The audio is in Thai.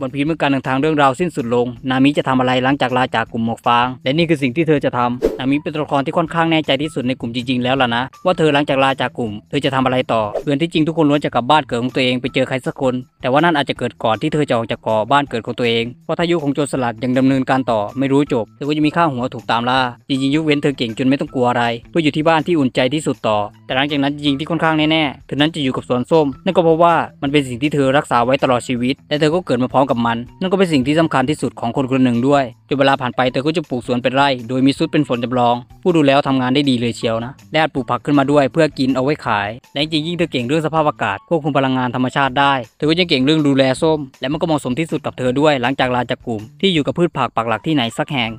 วันพีเมื่อการเดินทางเรื่องราวสิ้นสุดลง นามิจะทำอะไรหลังจากลาจากกลุ่มหมวกฟางและนี่คือสิ่งที่เธอจะทำ นามิเป็นตัวละครที่ค่อนข้างแน่ใจที่สุดในกลุ่มจริงๆแล้วล่ะนะว่าเธอหลังจากลาจากกลุ่มเธอจะทำอะไรต่อเพื่อนที่จริงทุกคนล้วนจะกลับบ้านเกิดของตัวเองไปเจอใครสักคนแต่ว่านั่นอาจจะเกิดก่อนที่เธอจะออกจากก่อบ้านเกิดของตัวเอง เพราะถ้ายุคของโจรสลัดยังดำเนินการต่อ ไม่รู้จบเธอก็จะมีข้าวหัวถูกตามล่าจริงๆยุคเว้นเธอเก่งจนไม่ต้องกลัวอะไรเพื่ออยู่ที่บ้านที่อุ่นใจที่สุดต่อ แต่หลังจากนั้นยิงที่ค่อนข้างแน่ๆเธอนั้นจะอยู่กับสวนส้มนั่นก็เพราะว่ามันเป็นสิ่งที่เธอรักษาไว้ตลอดชีวิตและเธอก็เกิดมาพร้อมกับมันนั่นก็เป็นสิ่งที่สำคัญที่สุดของคนคนหนึ่งด้วยจนเวลาผ่านไปเธอก็จะปลูกสวนเป็นไร่โดยมีซุดเป็นฝนจำลองผู้ดูแล้วทำงานได้ดีเลยเชียวนะและอาจปลูกผักขึ้นมาด้วยเพื่อกินเอาไว้ขายและจริงๆเธอเก่งเรื่องสภาพอากาศควบคุมพลังงานธรรมชาติได้เธอก็ยังเกก่งเรื่องดูแลส้มและมันก็เหมาะสมที่สุดกับเธอด้วยหลังจากลาจากกลุ่มที่อยู่กับพืชผักปักหลักที่ไหนสักแห่ง